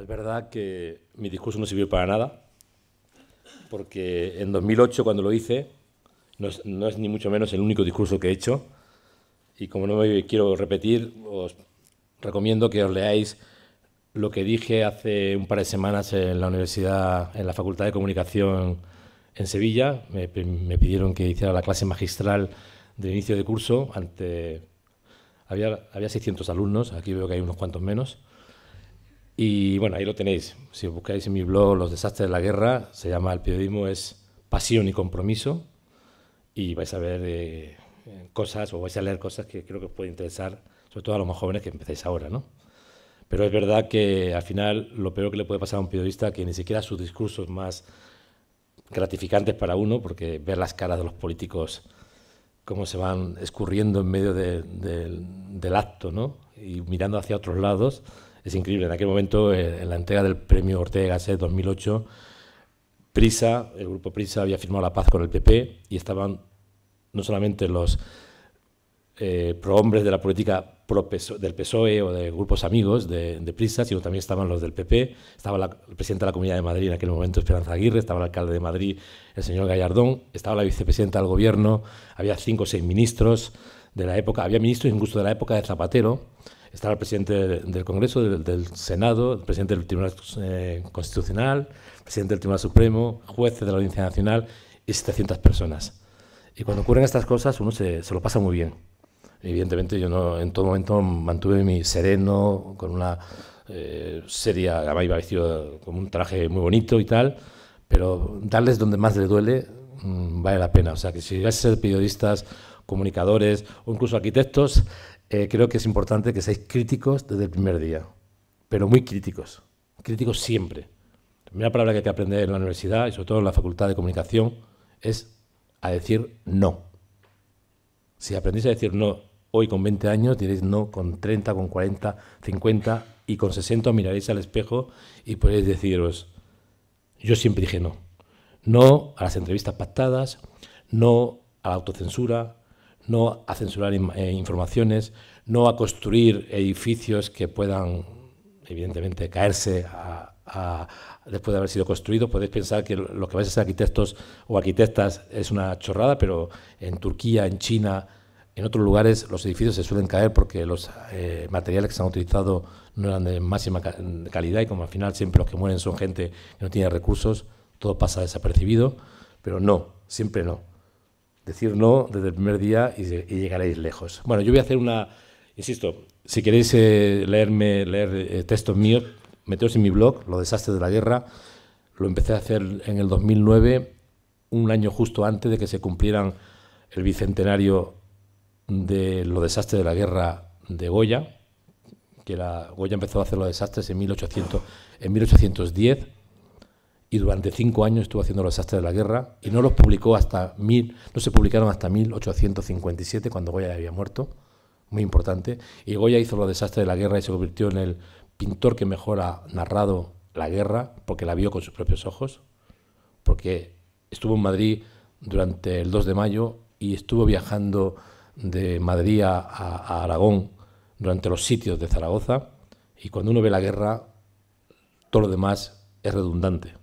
es verdad que mi discurso no sirvió para nada, porque en 2008 cuando lo hice, no es, ni mucho menos el único discurso que he hecho, y como no me quiero repetir, os recomiendo que os leáis lo que dije hace un par de semanas en la universidad, en la Facultad de Comunicación en Sevilla. Me, pidieron que hiciera la clase magistral de inicio de curso ante... había 600 alumnos, aquí veo que hay unos cuantos menos. Y bueno, ahí lo tenéis. Si buscáis en mi blog Los desastres de la guerra, se llama El periodismo es pasión y compromiso. Y vais a ver eh, cosas o vais a leer cosas que creo que os puede interesar, sobre todo a los más jóvenes que empecéis ahora, ¿no? Pero es verdad que al final lo peor que le puede pasar a un periodista que ni siquiera sus discursos más gratificantes para uno, porque ver las caras de los políticos cómo se van escurriendo en medio del acto, ¿no? Y mirando hacia otros lados, es increíble. En aquel momento, eh, en la entrega del premio Ortega Gasset 2008, Prisa, el grupo Prisa había firmado la paz con el PP y estaban no solamente los eh, prohombres de la política e, del PSOE o de grupos amigos de, Prisa, sino también estaban los del PP, estaba la, el presidente de la Comunidad de Madrid en aquel momento, Esperanza Aguirre, estaba el alcalde de Madrid, el señor Gallardón, estaba la vicepresidenta del gobierno, había cinco o seis ministros de la época, había ministros incluso de la época de Zapatero, estaba el presidente del Congreso, del, Senado, el presidente del Tribunal Constitucional, eh, Constitucional, presidente del Tribunal Supremo, jueces de la Audiencia Nacional y 700 personas. Y cuando ocurren estas cosas uno se, lo pasa muy bien. Evidentemente yo no, en todo momento mantuve mi sereno, con una eh, seria, además iba vestido con un traje muy bonito y tal, pero darles donde más le duele mm, vale la pena. O sea que si vais a ser periodistas, comunicadores o incluso arquitectos, eh, creo que es importante que seáis críticos desde el primer día, pero muy críticos, críticos siempre. La primera palabra que hay que aprender en la universidad y sobre todo en la facultad de comunicación es a decir no. Si aprendéis a decir no hoy con 20 años, diréis no con 30, con 40, 50 y con 60 miraréis al espejo y podéis deciros, yo siempre dije no. No a las entrevistas pactadas, no a la autocensura, no a censurar eh, informaciones, no a construir edificios que puedan, evidentemente, caerse después de haber sido construidos. Podéis pensar que lo que vais a ser arquitectos o arquitectas es una chorrada, pero en Turquía, en China, en otros lugares los edificios se suelen caer porque los eh, materiales que se han utilizado no eran de máxima calidad y como al final siempre los que mueren son gente que no tiene recursos, todo pasa desapercibido, pero no, siempre no decir no desde el primer día y, llegaréis lejos. Bueno, yo voy a hacer una, insisto, si queréis eh, leerme, leer eh, textos míos, meteos en mi blog, Los desastres de la guerra. Lo empecé a hacer en el 2009, un año justo antes de que se cumplieran el bicentenario de los desastres de la guerra de Goya, que Goya empezó a hacer los desastres en, 1800, en 1810 y durante cinco años estuvo haciendo los desastres de la guerra y no los publicó hasta mil, no se publicaron hasta 1857 cuando Goya ya había muerto, muy importante, y Goya hizo los desastres de la guerra y se convirtió en el pintor que mejor ha narrado la guerra porque la vio con sus propios ojos, porque estuvo en Madrid durante el 2 de mayo y estuvo viajando de Madrid a, a Aragón durante los sitios de Zaragoza y cuando uno ve la guerra todo lo demás es redundante.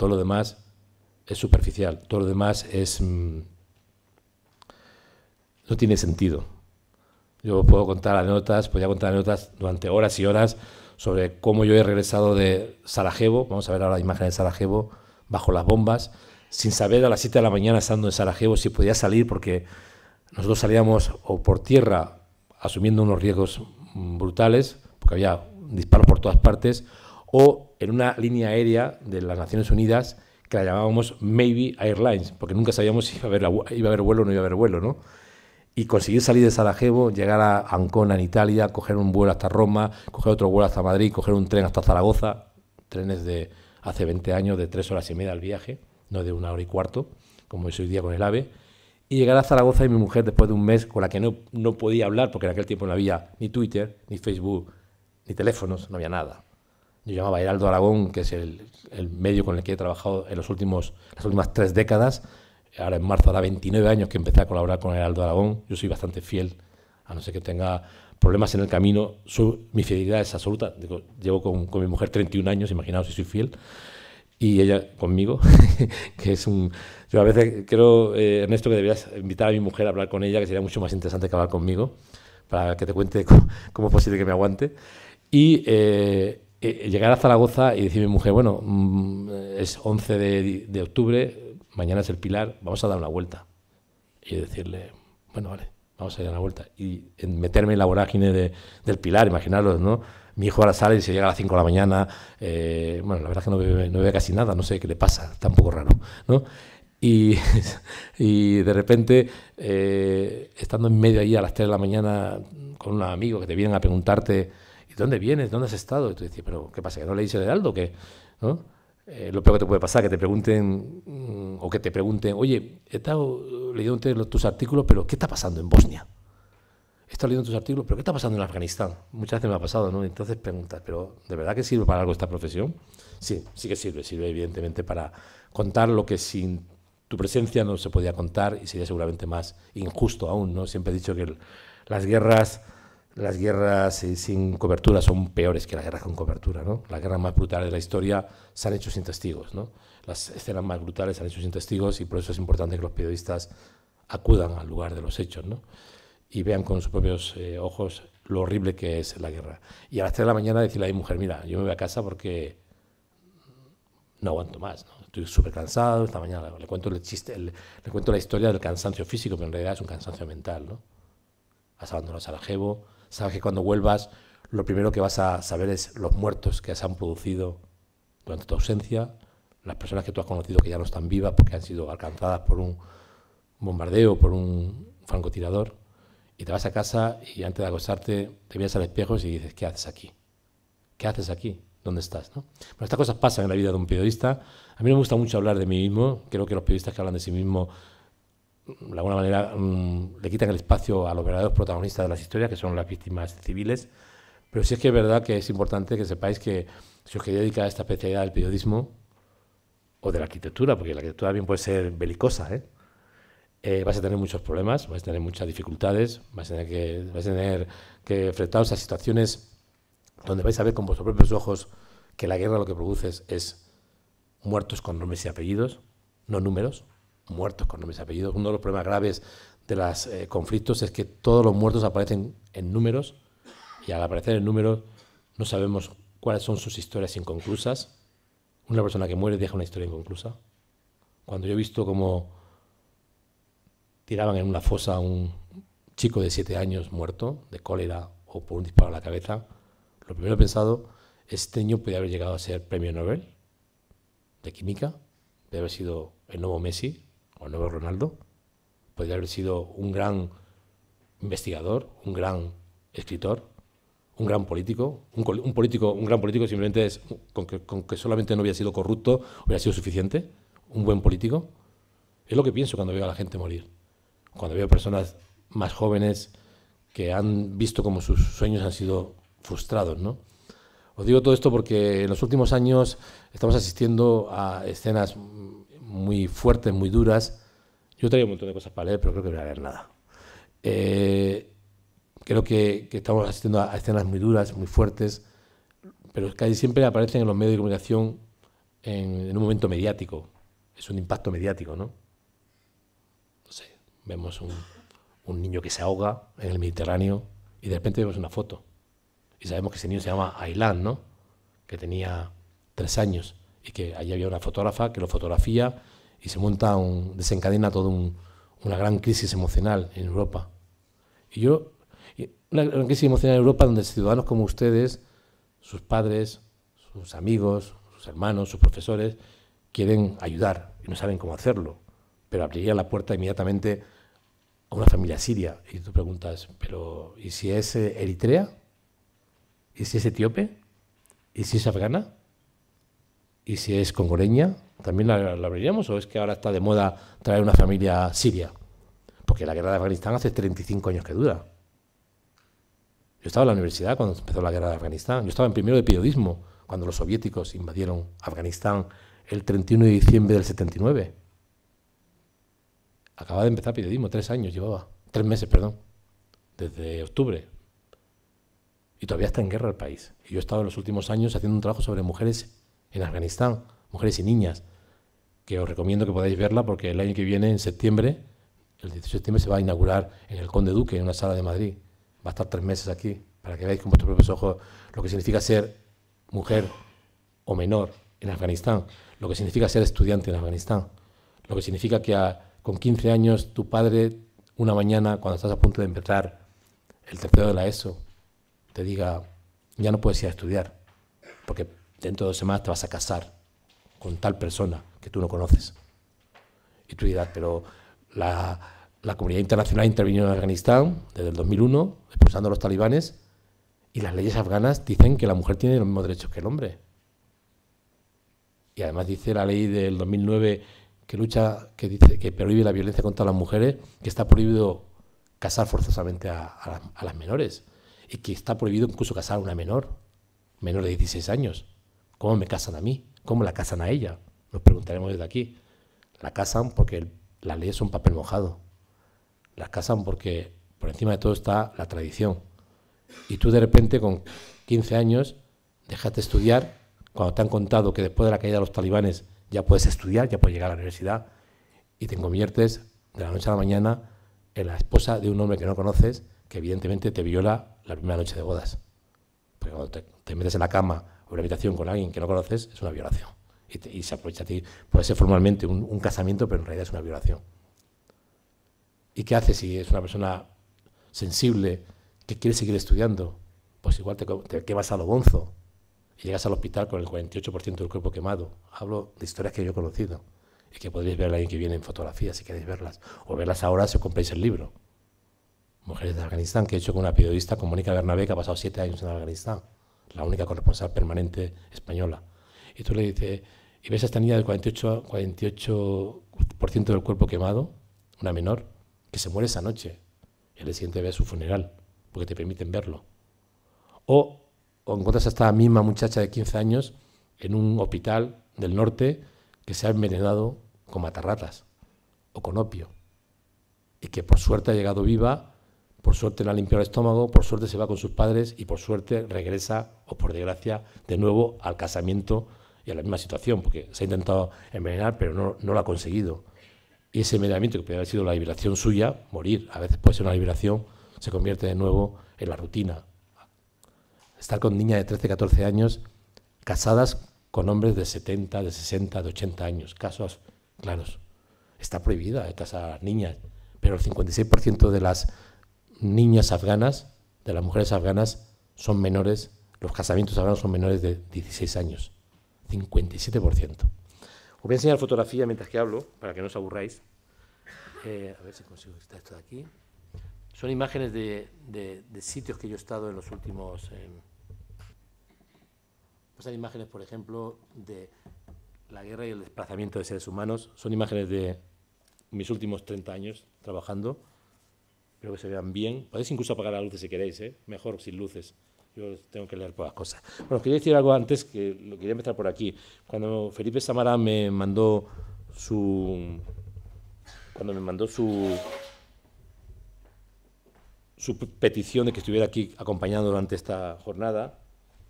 Todo lo demás es superficial, todo lo demás es mm, no tiene sentido. Yo puedo contar anécdotas, podría contar anécdotas durante horas y horas sobre cómo yo he regresado de Sarajevo, vamos a ver ahora la imagen de Sarajevo, bajo las bombas, sin saber a las 7 de la mañana estando en Sarajevo si podía salir porque nosotros salíamos o por tierra asumiendo unos riesgos mm, brutales, porque había disparos por todas partes, o en una línea aérea de las Naciones Unidas que la llamábamos Maybe Airlines, porque nunca sabíamos si iba a haber, vuelo o no iba a haber vuelo, ¿no? Y conseguir salir de Sarajevo, llegar a Ancona, en Italia, coger un vuelo hasta Roma, coger otro vuelo hasta Madrid, coger un tren hasta Zaragoza, trenes de hace 20 años de tres horas y media al viaje, no de una hora y cuarto, como es hoy día con el AVE, y llegar a Zaragoza y mi mujer después de un mes con la que no, no podía hablar, porque en aquel tiempo no había ni Twitter, ni Facebook, ni teléfonos, no había nada yo llamaba Heraldo Aragón, que es el, medio con el que he trabajado en los últimos, las últimas tres décadas. Ahora en marzo da 29 años que empecé a colaborar con Heraldo Aragón. Yo soy bastante fiel, a no ser que tenga problemas en el camino. mi fidelidad es absoluta. llevo con, con, mi mujer 31 años, imaginaos si soy fiel. Y ella conmigo, que es un... Yo a veces creo, eh, Ernesto, que deberías invitar a mi mujer a hablar con ella, que sería mucho más interesante que hablar conmigo, para que te cuente cómo, es posible que me aguante. Y eh, eh, llegar a Zaragoza y decir a mi mujer, bueno, mm, es 11 de, octubre, mañana es el Pilar, vamos a dar una vuelta. Y decirle, bueno, vale, vamos a dar una vuelta. Y meterme en la vorágine del Pilar, imaginaros, ¿no? Mi hijo ahora sale y se llega a las 5 de la mañana. Eh, bueno, la verdad es que no ve casi nada, no sé qué le pasa, está un poco raro, ¿no? Y, de repente, eh, estando en medio ahí a las 3 de la mañana con un amigo que te vienen a preguntarte ¿y dónde vienes? ¿Dónde has estado? Y tú dices, pero ¿qué pasa? ¿Que no le el heraldo? ¿Qué? Eh, lo peor que te puede pasar, que te pregunten mm, o que te pregunten, oye, he estado eh, leyendo tus artículos, pero ¿qué está pasando en Bosnia? He estado leyendo tus artículos, pero ¿qué está pasando en Afganistán? Muchas veces me ha pasado, ¿no? Entonces preguntas, pero ¿de verdad que sirve para algo esta profesión? Sí, sí que sirve, sirve evidentemente para contar lo que sin tu presencia no se podía contar y sería seguramente más injusto aún, ¿no? Siempre he dicho que las guerras las guerras eh, sin cobertura son peores que las guerras con cobertura, ¿no? Las guerras más brutales de la historia se han hecho sin testigos, ¿no? Las escenas más brutales se han hecho sin testigos y por eso es importante que los periodistas acudan al lugar de los hechos, ¿no? Y vean con sus propios eh, ojos lo horrible que es la guerra. Y a las 3 de la mañana decirle a mi mujer, mira, yo me voy a casa porque no aguanto más, Estoy súper cansado, esta mañana le cuento, el chiste, le cuento la historia del cansancio físico, pero en realidad es un cansancio mental, ¿no? Has abandonado Sarajevo, sabes que cuando vuelvas lo primero que vas a saber es los muertos que se han producido durante tu ausencia, las personas que tú has conocido que ya no están vivas porque han sido alcanzadas por un bombardeo, por un francotirador, y te vas a casa y antes de acostarte te miras al espejo y dices, ¿qué haces aquí? ¿Qué haces aquí? ¿Dónde estás? ¿no? Bueno, estas cosas pasan en la vida de un periodista. A mí no me gusta mucho hablar de mí mismo. Creo que los periodistas que hablan de sí mismos de alguna manera mm, le quitan el espacio a los verdaderos protagonistas de las historias, que son las víctimas civiles. Pero sí es que es verdad que es importante que sepáis que si os queréis dedicar a esta especialidad del periodismo o de la arquitectura, porque la arquitectura bien puede ser belicosa, ¿eh? ¿eh? vais a tener muchos problemas, vais a tener muchas dificultades, vais a tener que, vais a tener que enfrentaros a situaciones donde vais a ver con vuestros propios ojos que la guerra lo que produce es muertos con nombres y apellidos, no números, muertos con nombres y apellidos. Uno de los problemas graves de los eh, conflictos es que todos los muertos aparecen en números y al aparecer en números no sabemos cuáles son sus historias inconclusas. Una persona que muere deja una historia inconclusa. Cuando yo he visto cómo tiraban en una fosa a un chico de siete años muerto de cólera o por un disparo a la cabeza, lo primero he pensado, este niño podría haber llegado a ser premio Nobel de química, de haber sido el nuevo Messi, o el nuevo Ronaldo, podría haber sido un gran investigador, un gran escritor, un gran político, un, político, un gran político simplemente es con que, solamente no hubiera sido corrupto, hubiera sido suficiente, un buen político. Es lo que pienso cuando veo a la gente morir. Cuando veo personas más jóvenes que han visto como sus sueños han sido frustrados, ¿no? Os digo todo esto porque en los últimos años estamos asistiendo a escenas muy fuertes, muy duras. Yo traigo un montón de cosas para leer, pero creo que no voy a leer nada. Eh, creo que, estamos asistiendo a escenas muy duras, muy fuertes, pero casi siempre aparecen en los medios de comunicación en, un momento mediático. Es un impacto mediático, ¿no? No sé, vemos un, un niño que se ahoga en el Mediterráneo y de repente vemos una foto. Y sabemos que ese niño se llama Ailán, ¿no? Que tenía tres años y que allí había una fotógrafa que lo fotografía y se monta un, desencadena toda una gran crisis emocional en Europa. Y yo, una gran crisis emocional en Europa donde ciudadanos como ustedes, sus padres, sus amigos, sus hermanos, sus profesores, quieren ayudar y no saben cómo hacerlo, pero abriría la puerta inmediatamente a una familia siria. Y tú preguntas, pero ¿y si es eh, eritrea? ¿Y si es etíope? ¿Y si es afgana? y si es congoleña, ¿también la, la abriríamos o es que ahora está de moda traer una familia siria? Porque la guerra de Afganistán hace 35 años que dura. Yo estaba en la universidad cuando empezó la guerra de Afganistán. Yo estaba en primero de periodismo cuando los soviéticos invadieron Afganistán el 31 de diciembre del 79. Acaba de empezar periodismo, tres años llevaba, tres meses, perdón, desde octubre. Y todavía está en guerra el país. Y yo he estado en los últimos años haciendo un trabajo sobre mujeres en Afganistán, mujeres y niñas, que os recomiendo que podáis verla porque el año que viene, en septiembre, el 18 de septiembre, se va a inaugurar en el Conde Duque, en una sala de Madrid. Va a estar tres meses aquí, para que veáis con vuestros propios ojos lo que significa ser mujer o menor en Afganistán, lo que significa ser estudiante en Afganistán, lo que significa que con 15 años tu padre, una mañana, cuando estás a punto de empezar el tercero de la ESO, te diga, ya no puedes ir a estudiar, porque dentro de dos semanas te vas a casar con tal persona que tú no conoces. Y tú dirás, pero la, comunidad internacional intervenido en Afganistán desde el 2001, expulsando a los talibanes, y las leyes afganas dicen que la mujer tiene los mismos derechos que el hombre. Y además dice la ley del 2009 que lucha, que dice que prohíbe la violencia contra las mujeres, que está prohibido casar forzosamente a, a las menores y que está prohibido incluso casar a una menor, menor de 16 años. ¿Cómo me casan a mí? ¿Cómo la casan a ella? Nos preguntaremos desde aquí. La casan porque las leyes son papel mojado. La casan porque por encima de todo está la tradición. Y tú de repente con 15 años dejas de estudiar, cuando te han contado que después de la caída de los talibanes ya puedes estudiar, ya puedes llegar a la universidad, y te conviertes de la noche a la mañana en la esposa de un hombre que no conoces, que evidentemente te viola la primera noche de bodas. Porque cuando te metes en la cama una habitación con alguien que no conoces es una violación. Y, se aprovecha a ti. Puede ser formalmente un, casamiento, pero en realidad es una violación. ¿Y qué haces si es una persona sensible que quiere seguir estudiando? Pues igual te, te quemas a lo bonzo y llegas al hospital con el 48% del cuerpo quemado. Hablo de historias que yo he conocido y que podréis ver alguien que viene en fotografías si queréis verlas. O verlas ahora si os el libro. Mujeres de Afganistán, que he hecho con una periodista, con Mónica Bernabé, que ha pasado siete años en Afganistán la única corresponsal permanente española. Y tú le dices, y ves a esta niña del 48%, 48 del cuerpo quemado, una menor, que se muere esa noche. Y el siguiente ve su funeral, porque te permiten verlo. O, o encuentras a esta misma muchacha de 15 años en un hospital del norte que se ha envenenado con matarratas o con opio. Y que por suerte ha llegado viva por suerte le ha limpiado el estómago, por suerte se va con sus padres y por suerte regresa, o por desgracia, de nuevo al casamiento y a la misma situación, porque se ha intentado envenenar, pero no, lo ha conseguido. Y ese envenenamiento, que puede haber sido la liberación suya, morir, a veces puede ser una liberación, se convierte de nuevo en la rutina. Estar con niñas de 13, 14 años casadas con hombres de 70, de 60, de 80 años, casos claros. Está prohibida a las niñas, pero el 56% de las niñas afganas, de las mujeres afganas, son menores, los casamientos afganos son menores de 16 años, 57%. Os voy a enseñar fotografía mientras que hablo, para que no os aburráis. Eh, a ver si consigo esto de aquí. Son imágenes de, sitios que yo he estado en los últimos... Em, son imágenes, por ejemplo, de la guerra y el desplazamiento de seres humanos. Son imágenes de mis últimos 30 años trabajando. Espero que se vean bien. Podéis incluso apagar las luces si queréis, ¿eh? mejor sin luces. Yo tengo que leer pocas cosas. Bueno, quería decir algo antes, que lo quería empezar por aquí. Cuando Felipe Samara me mandó su. Cuando me mandó su. su petición de que estuviera aquí acompañado durante esta jornada,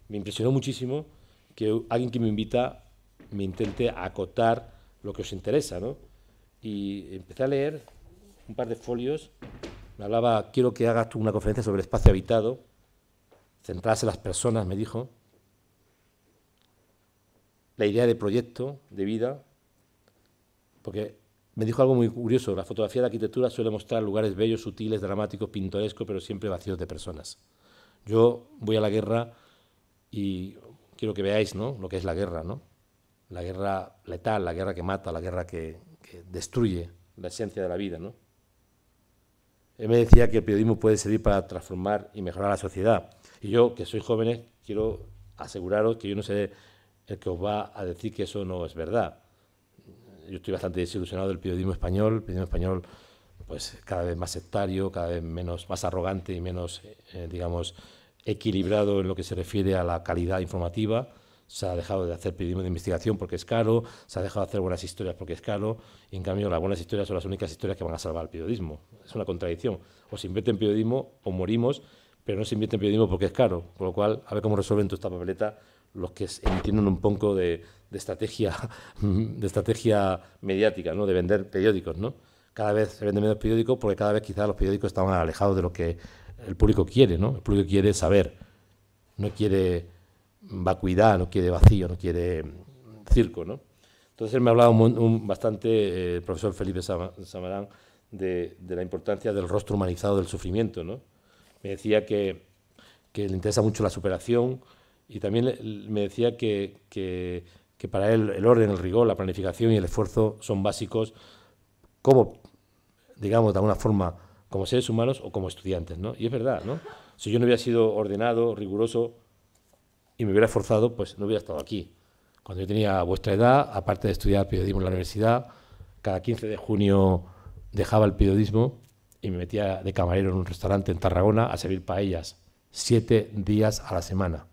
me impresionó muchísimo que alguien que me invita me intente acotar lo que os interesa, ¿no? Y empecé a leer un par de folios me hablaba, quiero que hagas una conferencia sobre el espacio habitado, centrarse en las personas, me dijo. La idea de proyecto, de vida, porque me dijo algo muy curioso, la fotografía de arquitectura suele mostrar lugares bellos, sutiles, dramáticos, pintorescos, pero siempre vacíos de personas. Yo voy a la guerra y quiero que veáis ¿no? lo que es la guerra, ¿no? la guerra letal, la guerra que mata, la guerra que, que destruye la esencia de la vida. ¿no? Él me decía que el periodismo puede servir para transformar y mejorar la sociedad. Y yo, que soy jóvenes, quiero aseguraros que yo no sé el que os va a decir que eso no es verdad. Yo estoy bastante desilusionado del periodismo español. El periodismo español, pues cada vez más sectario, cada vez menos, más arrogante y menos, eh, digamos, equilibrado en lo que se refiere a la calidad informativa. Se ha dejado de hacer periodismo de investigación porque es caro, se ha dejado de hacer buenas historias porque es caro, y en cambio las buenas historias son las únicas historias que van a salvar el periodismo es una contradicción. O se invierte en periodismo o morimos, pero no se invierte en periodismo porque es caro. con lo cual, a ver cómo resuelven toda esta papeleta los que entienden un poco de, de estrategia, de estrategia mediática, ¿no? de vender periódicos. ¿no? Cada vez se venden menos periódicos porque cada vez quizás los periódicos están más alejados de lo que el público quiere. ¿no? El público quiere saber, no quiere vacuidad, no quiere vacío, no quiere mm, circo. ¿no? Entonces él me ha hablado un, bastante, eh, el profesor Felipe Samarán, de, la importancia del rostro humanizado del sufrimiento. ¿no? Me decía que, le interesa mucho la superación y también me decía que, para él el orden, el rigor, la planificación y el esfuerzo son básicos como, digamos, de alguna forma, como seres humanos o como estudiantes. Y es verdad, ¿no? si yo no hubiera sido ordenado, riguroso y me hubiera esforzado, pues no hubiera estado aquí. Cuando yo tenía vuestra edad, aparte de estudiar periodismo en la universidad, cada 15 de junio dejaba el periodismo y me metía de camarero en un restaurante en Tarragona a servir paellas siete días a la semana,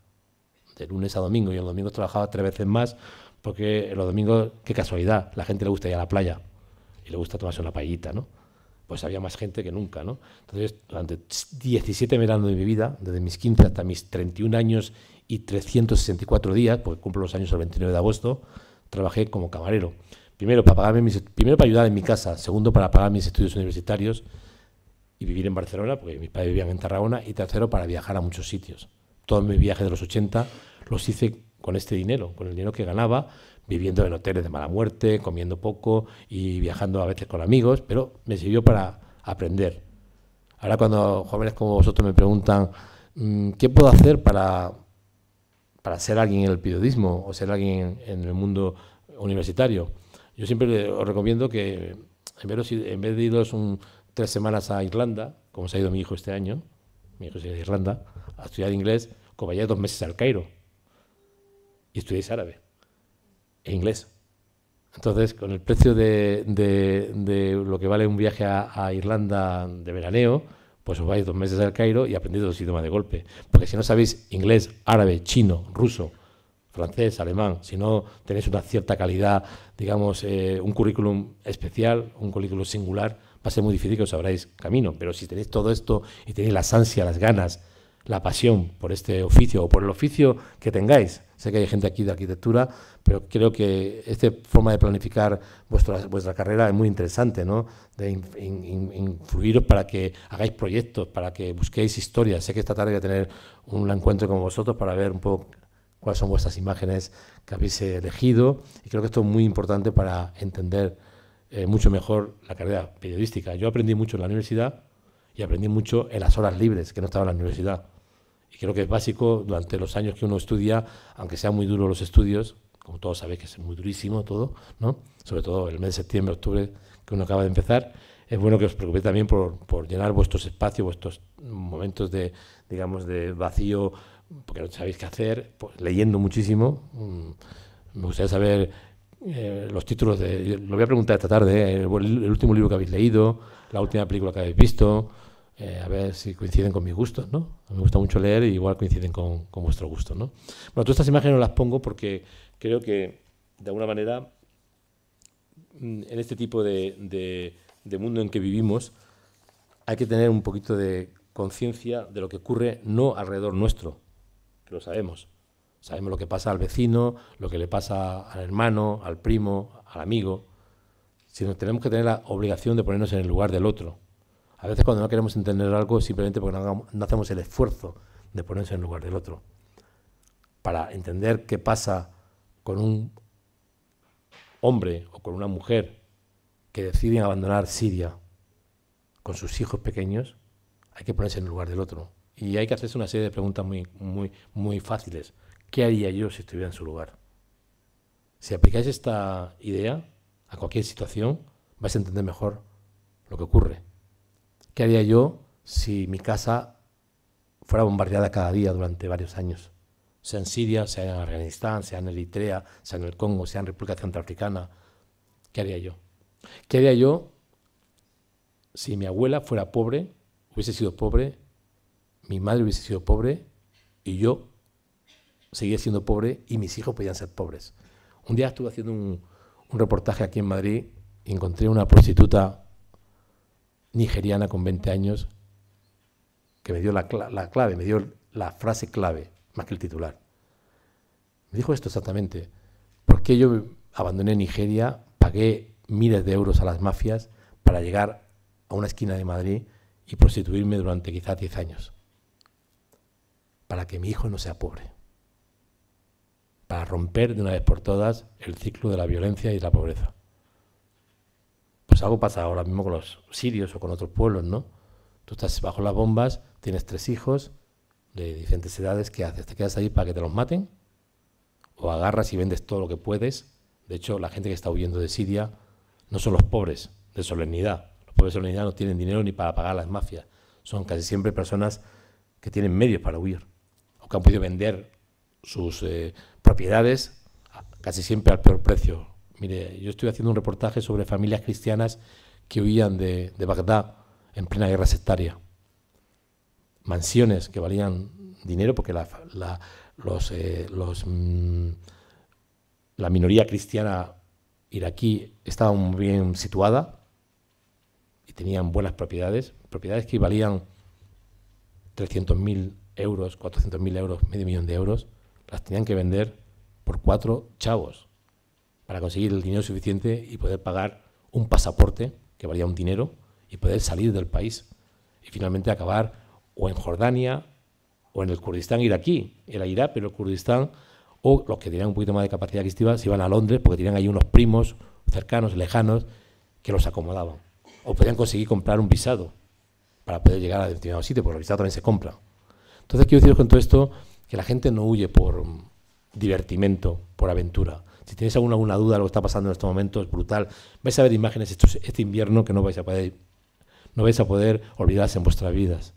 de lunes a domingo. Y el domingo trabajaba tres veces más porque los domingos, qué casualidad, la gente le gusta ir a la playa y le gusta tomarse una paellita, ¿no? Pues había más gente que nunca, ¿no? Entonces, durante 17 veranos de mi vida, desde mis 15 hasta mis 31 años y 364 días, porque cumplo los años el 29 de agosto, trabajé como camarero. Primero para, pagarme primero para ayudar en mi casa, segundo para pagar mis estudios universitarios y vivir en Barcelona, porque mis padres vivían en Tarragona, y tercero para viajar a muchos sitios. Todos mis viajes de los 80 los hice con este dinero, con el dinero que ganaba, viviendo en hoteles de mala muerte, comiendo poco y viajando a veces con amigos, pero me sirvió para aprender. Ahora cuando jóvenes como vosotros me preguntan, mm, ¿qué puedo hacer para, para ser alguien en el periodismo o ser alguien en el mundo universitario? Yo siempre os recomiendo que en vez, de, iros un, tres semanas a Irlanda, como se ha ido mi hijo este año, mi hijo se ha ido a Irlanda, a estudiar inglés, como vayáis dos meses al Cairo y estudiáis árabe e inglés. Entonces, con el precio de, lo que vale un viaje a, a, Irlanda de veraneo, pues os vais dos meses al Cairo y aprendéis dos idiomas de golpe. Porque si no sabéis inglés, árabe, chino, ruso, francés, alemán, si no tenéis una cierta calidad, digamos, eh, un currículum especial, un currículum singular, va a ser muy difícil que os abráis camino. Pero si tenéis todo esto y tenéis las ansias, las ganas, la pasión por este oficio o por el oficio que tengáis. Sé que hay gente aquí de arquitectura, pero creo que esta forma de planificar vuestra, carrera es muy interesante, ¿no? De influiros para que hagáis proyectos, para que busquéis historias. Sé que esta tarde voy a tener un encuentro con vosotros para ver un poco cuáles son vuestras imágenes que habéis elegido. Y creo que esto es muy importante para entender eh, mucho mejor la carrera periodística. Yo aprendí mucho en la universidad y aprendí mucho en las horas libres, que no estaba en la universidad. Y creo que es básico durante los años que uno estudia, aunque sean muy duros los estudios, como todos sabéis que es muy durísimo todo, ¿no? sobre todo el mes de septiembre, octubre, que uno acaba de empezar, es bueno que os preocupéis también por, por llenar vuestros espacios, vuestros momentos de, digamos, de vacío porque no sabéis qué hacer, pues, leyendo muchísimo. Mm, me gustaría saber eh, los títulos de. Lo voy a preguntar esta tarde, eh, el, último libro que habéis leído, la última película que habéis visto, eh, a ver si coinciden con mis gustos, ¿no? Me gusta mucho leer y igual coinciden con, vuestro gusto. ¿no? Bueno, todas estas imágenes no las pongo porque creo que, de alguna manera, mm, en este tipo de mundo en que vivimos, hay que tener un poquito de conciencia de lo que ocurre no alrededor nuestro, lo sabemos. Sabemos lo que pasa al vecino, lo que le pasa al hermano, al primo, al amigo. si nos tenemos que tener la obligación de ponernos en el lugar del otro. A veces cuando no queremos entender algo simplemente porque no, hacemos el esfuerzo de ponerse en el lugar del otro. Para entender qué pasa con un hombre o con una mujer que deciden abandonar Siria con sus hijos pequeños, hay que ponerse en el lugar del otro. Y hay que hacerse una serie de preguntas muy, muy, muy fáciles. ¿Qué haría yo si estuviera en su lugar? Si aplicáis esta idea a cualquier situación, vais a entender mejor lo que ocurre. ¿Qué haría yo si mi casa fuera bombardeada cada día durante varios años? Sea en Siria, sea en Afganistán, sea en Eritrea, sea en el Congo, sea en República Centroafricana. ¿Qué haría yo? ¿Qué haría yo si mi abuela fuera pobre, hubiese sido pobre mi madre hubiese sido pobre y yo seguía siendo pobre y mis hijos podían ser pobres. Un día estuve haciendo un, reportaje aquí en Madrid y encontré una prostituta nigeriana con 20 años que me dio la, clave, me dio la frase clave, más que el titular. Me dijo esto exactamente. ¿Por qué yo abandoné Nigeria, pagué miles de euros a las mafias para llegar a una esquina de Madrid y prostituirme durante quizás 10 años? para que mi hijo no sea pobre, para romper de una vez por todas el ciclo de la violencia y la pobreza. Pues algo pasa ahora mismo con los sirios o con otros pueblos, ¿no? Tú estás bajo las bombas, tienes tres hijos de diferentes edades, ¿qué haces? ¿Te quedas ahí para que te los maten? ¿O agarras y vendes todo lo que puedes? De hecho, la gente que está huyendo de Siria no son los pobres de solemnidad. Los pobres de solemnidad no tienen dinero ni para pagar las mafias. Son casi siempre personas que tienen medios para huir que han podido vender sus eh, propiedades casi siempre al peor precio. Mire, yo estoy haciendo un reportaje sobre familias cristianas que huían de, Bagdad en plena guerra sectaria. Mansiones que valían dinero porque la, eh, mm, la minoría cristiana iraquí estaba muy bien situada y tenían buenas propiedades, propiedades que valían 300.000 euros, 400.000 euros, medio millón de euros, las tenían que vender por cuatro chavos para conseguir el dinero suficiente y poder pagar un pasaporte que valía un dinero y poder salir del país y finalmente acabar o en Jordania o en el Kurdistán iraquí, era Irak, pero el Kurdistán, o los que tenían un poquito más de capacidad adquisitiva se iban a Londres porque tenían ahí unos primos cercanos, lejanos, que los acomodaban. O podían conseguir comprar un visado para poder llegar a determinado sitio, porque el visado también se compra. Entonces quiero deciros con todo esto que la gente no huye por divertimento, por aventura. Si tenéis alguna, duda de lo que está pasando en estos momentos, es brutal. Vais a ver imágenes este invierno que no vais a poder, no vais a poder olvidarse en vuestras vidas.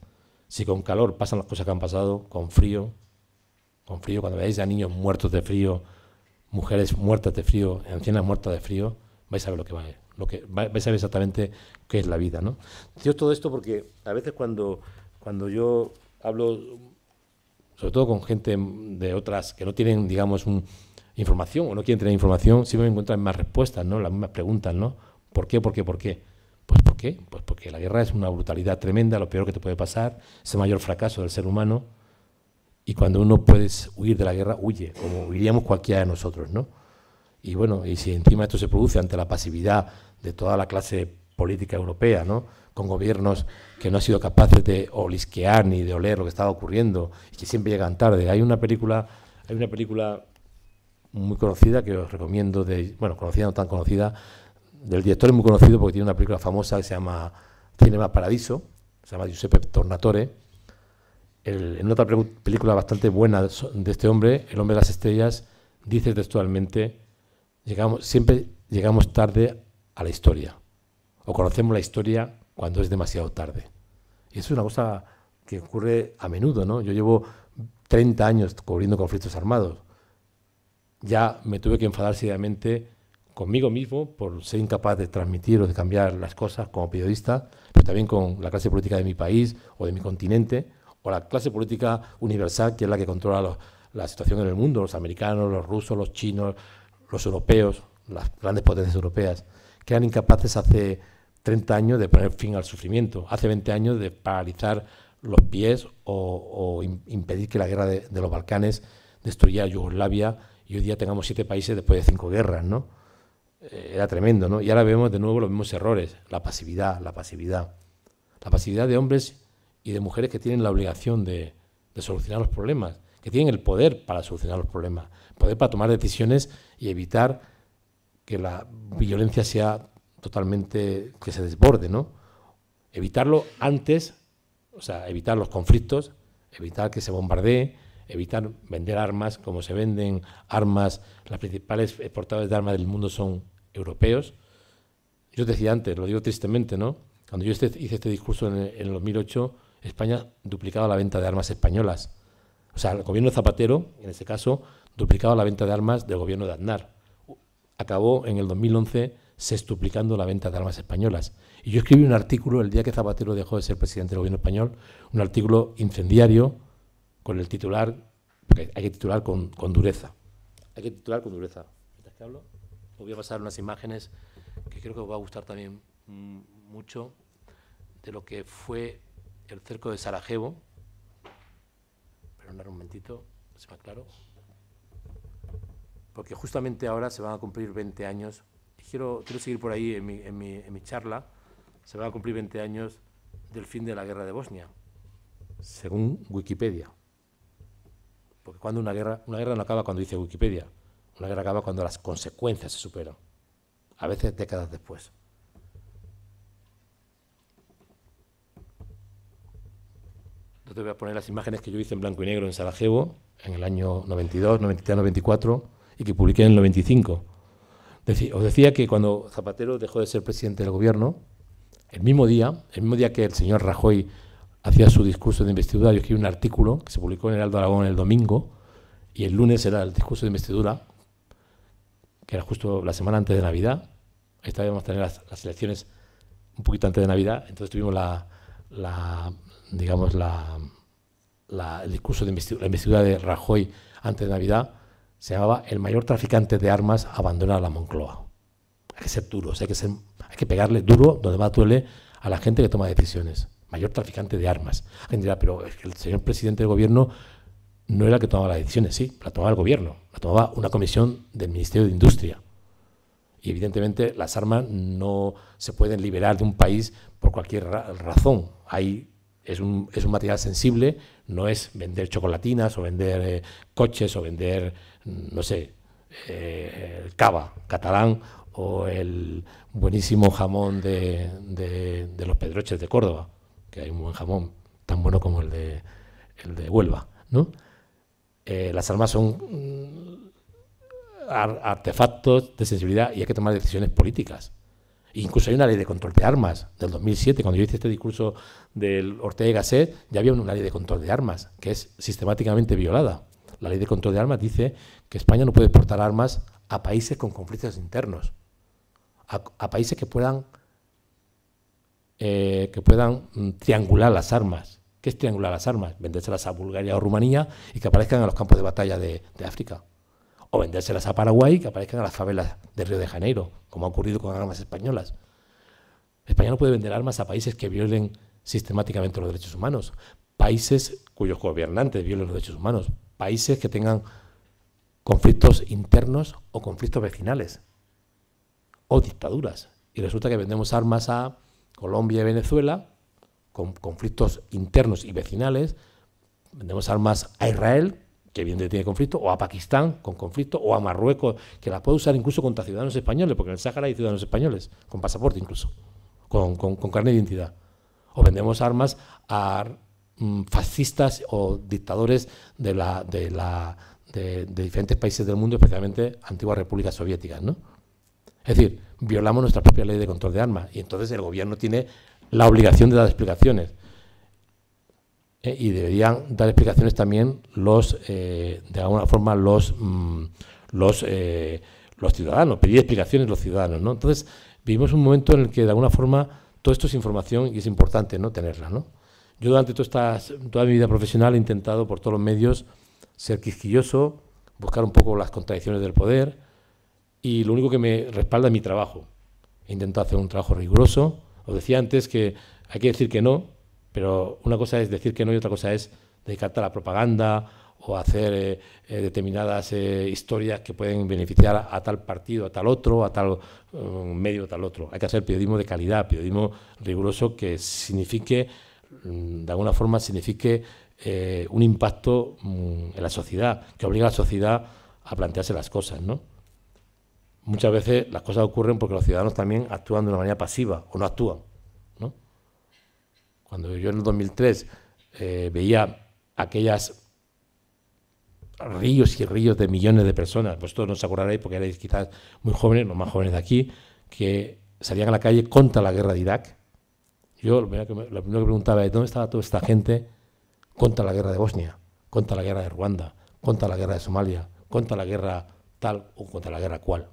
Si con calor pasan las cosas que han pasado, con frío, con frío, cuando veáis a niños muertos de frío, mujeres muertas de frío, ancianas muertas de frío, vais a ver lo que va lo que vais a ver exactamente qué es la vida, ¿no? Digo todo esto porque a veces cuando cuando yo hablo sobre todo con gente de otras que no tienen, digamos, información o no quieren tener información, siempre me encuentran más respuestas, ¿no? Las mismas preguntas, ¿no? ¿Por qué, por qué, por qué? Pues ¿por qué? Pues porque la guerra es una brutalidad tremenda, lo peor que te puede pasar, es el mayor fracaso del ser humano, y cuando uno puede huir de la guerra, huye, como huiríamos cualquiera de nosotros, ¿no? Y bueno, y si encima esto se produce ante la pasividad de toda la clase política europea, ¿no? con gobiernos que no han sido capaces de olisquear ni de oler lo que estaba ocurriendo y que siempre llegan tarde. Hay una película, hay una película muy conocida que os recomiendo de, bueno, conocida no tan conocida, del director es muy conocido porque tiene una película famosa que se llama Cinema Paradiso, se llama Giuseppe Tornatore. en otra película bastante buena de este hombre, El hombre de las estrellas, dice textualmente, llegamos, siempre llegamos tarde a la historia, o conocemos la historia cuando es demasiado tarde. Y es una cosa que ocurre a menudo, ¿no? Yo llevo 30 años cubriendo conflictos armados. Ya me tuve que enfadar seriamente conmigo mismo por ser incapaz de transmitir o de cambiar las cosas como periodista, pero también con la clase política de mi país o de mi continente, o la clase política universal, que es la que controla la situación en el mundo, los americanos, los rusos, los chinos, los europeos, las grandes potencias europeas, que eran incapaces hace 30 años de poner fin al sufrimiento, hace 20 años de paralizar los pies o, impedir que la guerra de, los Balcanes destruyera Yugoslavia y hoy día tengamos siete países después de cinco guerras, ¿no? Eh, era tremendo, ¿no? Y ahora vemos de nuevo los mismos errores, la pasividad, la pasividad. La pasividad de hombres y de mujeres que tienen la obligación de, de solucionar los problemas, que tienen el poder para solucionar los problemas, poder para tomar decisiones y evitar que la violencia sea totalmente que se desborde, ¿no? Evitarlo antes, o sea, evitar los conflictos, evitar que se bombardee, evitar vender armas como se venden armas. Las principales exportadoras de armas del mundo son europeos. Yo decía antes, lo digo tristemente, ¿no? Cuando yo este, hice este discurso en el, 2008, España duplicaba la venta de armas españolas. O sea, el gobierno Zapatero, en ese caso, duplicaba la venta de armas del gobierno de Aznar. Acabó en el 2011 se estuplicando la venta de armas españolas. Y yo escribí un artículo el día que Zapatero dejó de ser presidente del gobierno español, un artículo incendiario con el titular, hay que titular con, dureza. Hay que titular con dureza. hablo, os voy a pasar unas imágenes que creo que os va a gustar también mm, mucho de lo que fue el cerco de Sarajevo. pero un momentito, se me claro, Porque justamente ahora se van a cumplir 20 años quiero, seguir por ahí en mi, charla. Se va a cumplir 20 años del fin de la guerra de Bosnia, según Wikipedia. Porque cuando una guerra, una guerra no acaba cuando dice Wikipedia, una guerra acaba cuando las consecuencias se superan, a veces décadas después. No te voy a poner las imágenes que yo hice en blanco y negro en Sarajevo en el año 92, 93, 94 y que publiqué en el 95 os decía que cuando Zapatero dejó de ser presidente del gobierno, el mismo día, el mismo día que el señor Rajoy hacía su discurso de investidura, yo escribí un artículo que se publicó en el Aldo Aragón el domingo, y el lunes era el discurso de investidura, que era justo la semana antes de Navidad. Esta vez vamos a tener las, elecciones un poquito antes de Navidad, entonces tuvimos la, digamos, la, el discurso de investidura de Rajoy antes de Navidad se llamaba El mayor traficante de armas abandona la Moncloa. Hay que ser duros, hay que, que pegarle duro donde más duele a la gente que toma decisiones. Mayor traficante de armas. Alguien dirá, pero el señor presidente del gobierno no era el que tomaba las decisiones, sí, la tomaba el gobierno, la tomaba una comisión del Ministerio de Industria. Y evidentemente las armas no se pueden liberar de un país por cualquier razón. Hay es un, material sensible, no es vender chocolatinas o vender eh, coches o vender no sé, eh, el cava catalán o el buenísimo jamón de, los Pedroches de Córdoba, que hay un buen jamón tan bueno como el de, el de Huelva. ¿no? Eh, las armas son mm, artefactos de sensibilidad y hay que tomar decisiones políticas. Incluso hay una ley de control de armas del 2007. Cuando yo hice este discurso del Ortega y ya había una ley de control de armas que es sistemáticamente violada la ley de control de armas dice que España no puede exportar armas a países con conflictos internos, a, países que puedan, eh, que puedan mm, triangular las armas. ¿Qué es triangular las armas? Vendérselas a Bulgaria o Rumanía y que aparezcan en los campos de batalla de, de África. O vendérselas a Paraguay y que aparezcan en las favelas de Río de Janeiro, como ha ocurrido con armas españolas. España no puede vender armas a países que violen sistemáticamente los derechos humanos, países cuyos gobernantes violen los derechos humanos, países que tengan conflictos internos o conflictos vecinales o dictaduras. Y resulta que vendemos armas a Colombia y Venezuela con conflictos internos y vecinales, vendemos armas a Israel, que bien tiene conflicto, o a Pakistán con conflicto, o a Marruecos, que las puede usar incluso contra ciudadanos españoles, porque en el Sáhara hay ciudadanos españoles, con pasaporte incluso, con, con carne de identidad. O vendemos armas a Mm, fascistas o dictadores de, la, de, la, de, diferentes países del mundo, especialmente antiguas repúblicas soviéticas. ¿no? Es decir, violamos nuestra propia ley de control de armas y entonces el gobierno tiene la obligación de dar explicaciones. Eh, y deberían dar explicaciones también los, eh, de alguna forma, los, mm, los, eh, los ciudadanos, pedir explicaciones los ciudadanos. ¿no? Entonces, vivimos un momento en el que, de alguna forma, todo esto es información y es importante no tenerla. ¿no? Yo durante toda, toda mi vida profesional he intentado por todos los medios ser quisquilloso, buscar un poco las contradicciones del poder y lo único que me respalda es mi trabajo. He intentado hacer un trabajo riguroso. Os decía antes que hay que decir que no, pero una cosa es decir que no y otra cosa es dedicarte a la propaganda o hacer eh, eh, determinadas eh, historias que pueden beneficiar a, a, tal partido, a tal otro, a tal mm, medio, a tal otro. Hay que hacer periodismo de calidad, periodismo riguroso que signifique Mm, de alguna forma signifique eh, un impacto mm, en la sociedad, que obliga a la sociedad a plantearse las cosas, ¿no? Muchas veces las cosas ocurren porque los ciudadanos también actúan de una manera pasiva o no actúan, Cuando yo en el 2003 eh, veía aquellas ríos y ríos de millones de personas, pues no os acordaréis porque erais quizás muy jóvenes, los más jóvenes de aquí, que salían a la calle contra la guerra de Irak, yo lo primero, que preguntaba es, ¿dónde estaba toda esta gente contra la guerra de Bosnia, contra la guerra de Ruanda, contra la guerra de Somalia, contra la guerra tal o contra la guerra cual?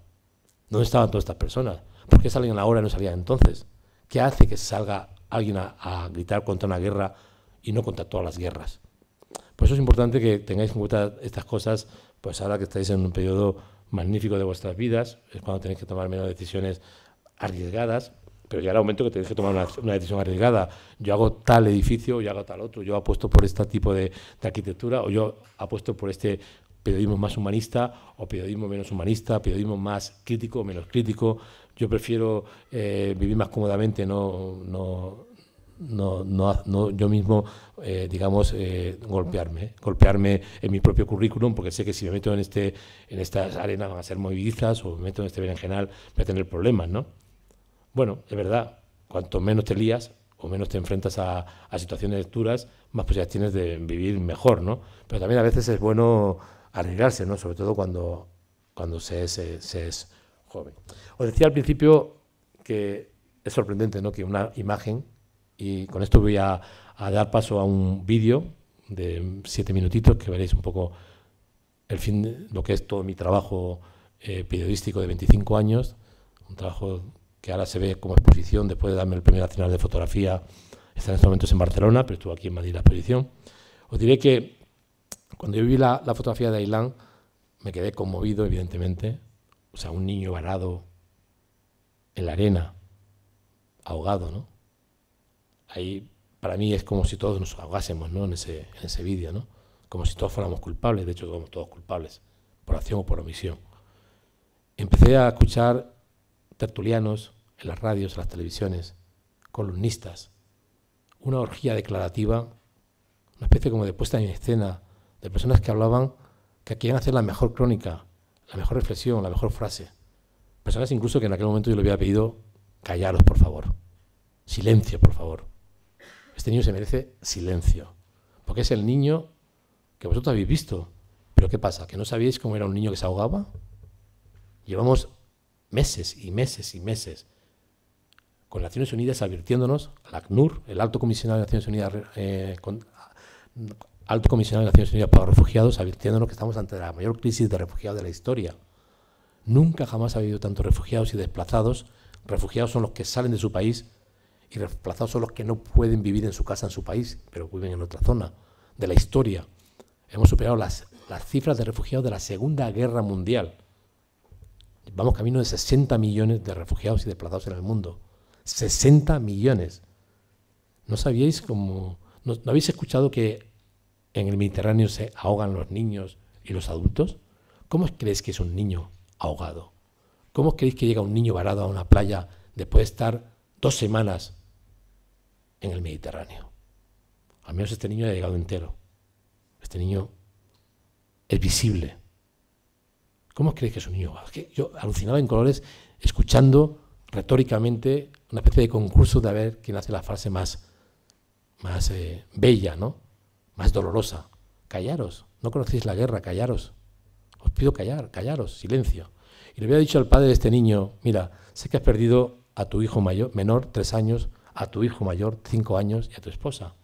¿Dónde estaban todas estas personas? ¿Por qué salían ahora y no salían entonces? ¿Qué hace que salga alguien a, a gritar contra una guerra y no contra todas las guerras? Por eso es importante que tengáis en cuenta estas cosas, pues ahora que estáis en un periodo magnífico de vuestras vidas, es cuando tenéis que tomar menos decisiones arriesgadas, pero ya el momento que te que tomar una, decisión arriesgada. Yo hago tal edificio, yo hago tal otro, yo apuesto por este tipo de, arquitectura o yo apuesto por este periodismo más humanista o periodismo menos humanista, periodismo más crítico o menos crítico. Yo prefiero eh, vivir más cómodamente, no, no, no, yo mismo, eh, digamos, eh, golpearme, golpearme en mi propio currículum, porque sé que si me meto en, este, en estas arenas van a ser movilizas o me meto en este bien en general voy a tener problemas, ¿no? Bueno, es verdad, cuanto menos te lías o menos te enfrentas a, situaciones duras, más posibilidades tienes de vivir mejor, ¿no? Pero también a veces es bueno arriesgarse, ¿no? Sobre todo cuando, cuando se, es, joven. Os decía al principio que es sorprendente, ¿no? Que una imagen, y con esto voy a, dar paso a un vídeo de siete minutitos que veréis un poco el fin, de lo que es todo mi trabajo eh, periodístico de 25 años, un trabajo que ahora se ve como exposición después de darme el Premio Nacional de Fotografía, está en estos momentos en Barcelona, pero estuvo aquí en Madrid la exposición. Os diré que cuando yo vi la, fotografía de Ailán, me quedé conmovido, evidentemente. O sea, un niño varado en la arena, ahogado, ¿no? Ahí, para mí, es como si todos nos ahogásemos, ¿no? En ese, en ese vídeo, ¿no? Como si todos fuéramos culpables, de hecho, somos todos culpables, por acción o por omisión. Empecé a escuchar tertulianos en las radios, en las televisiones, columnistas, una orgía declarativa, una especie como de puesta en escena de personas que hablaban, que querían hacer la mejor crónica, la mejor reflexión, la mejor frase. Personas incluso que en aquel momento yo le había pedido, callaros por favor, silencio por favor. Este niño se merece silencio, porque es el niño que vosotros habéis visto. Pero ¿qué pasa? ¿Que no sabíais cómo era un niño que se ahogaba? Llevamos meses y meses y meses con Naciones Unidas advirtiéndonos, la ACNUR, el Alto Comisionado de Naciones Unidas, eh, Naciones Unidas para los Refugiados, advirtiéndonos que estamos ante la mayor crisis de refugiados de la historia. Nunca jamás ha habido tantos refugiados y desplazados. Refugiados son los que salen de su país y desplazados son los que no pueden vivir en su casa en su país, pero viven en otra zona de la historia. Hemos superado las, las cifras de refugiados de la Segunda Guerra Mundial. Vamos camino de 60 millones de refugiados y desplazados en el mundo. 60 millones. ¿No sabíais cómo... No, habéis escuchado que en el Mediterráneo se ahogan los niños y los adultos? ¿Cómo creéis que es un niño ahogado? ¿Cómo creéis que llega un niño varado a una playa después de estar dos semanas en el Mediterráneo? Al menos este niño ha llegado entero. Este niño es visible. ¿Cómo creéis que es un niño? yo alucinaba en colores escuchando retóricamente una especie de concurso de a ver quién hace la frase más, más eh, bella, ¿no? más dolorosa. Callaros, no conocéis la guerra, callaros. Os pido callar, callaros, silencio. Y le había dicho al padre de este niño, mira, sé que has perdido a tu hijo mayor, menor, tres años, a tu hijo mayor, cinco años, y a tu esposa.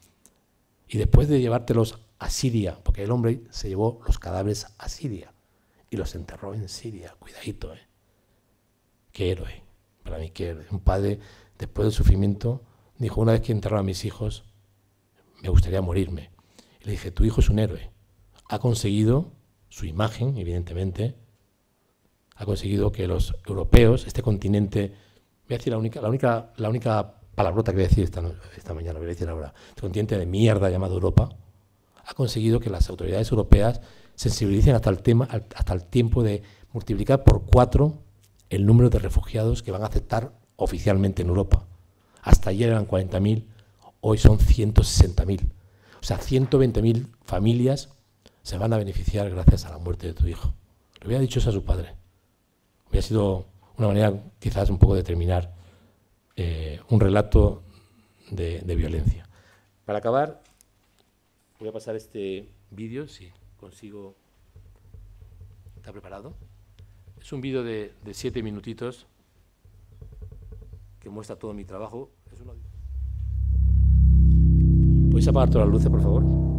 Y después de llevártelos a Siria, porque el hombre se llevó los cadáveres a Siria y los enterró en Siria, cuidadito, ¿eh? Qué héroe. Para mí que un padre, después del sufrimiento, dijo, una vez que entraron a mis hijos, me gustaría morirme. le dije, tu hijo es un héroe. Ha conseguido su imagen, evidentemente, ha conseguido que los europeos, este continente, voy a decir la única, la única, la única palabrota que voy a decir esta, esta mañana, voy a decir ahora, este continente de mierda llamado Europa, ha conseguido que las autoridades europeas sensibilicen hasta el tema, hasta el tiempo de multiplicar por cuatro el número de refugiados que van a aceptar oficialmente en Europa. Hasta ayer eran 40.000, hoy son 160.000. O sea, 120.000 familias se van a beneficiar gracias a la muerte de tu hijo. Lo hubiera dicho eso a su padre. Hubiera sido una manera quizás un poco de terminar eh, un relato de, violencia. Para acabar, voy a pasar este vídeo, si consigo... ¿Está preparado? Es un vídeo de, siete minutitos que muestra todo mi trabajo. Es ¿Podéis pues apagar todas las luces, por favor?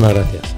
Muchas gracias.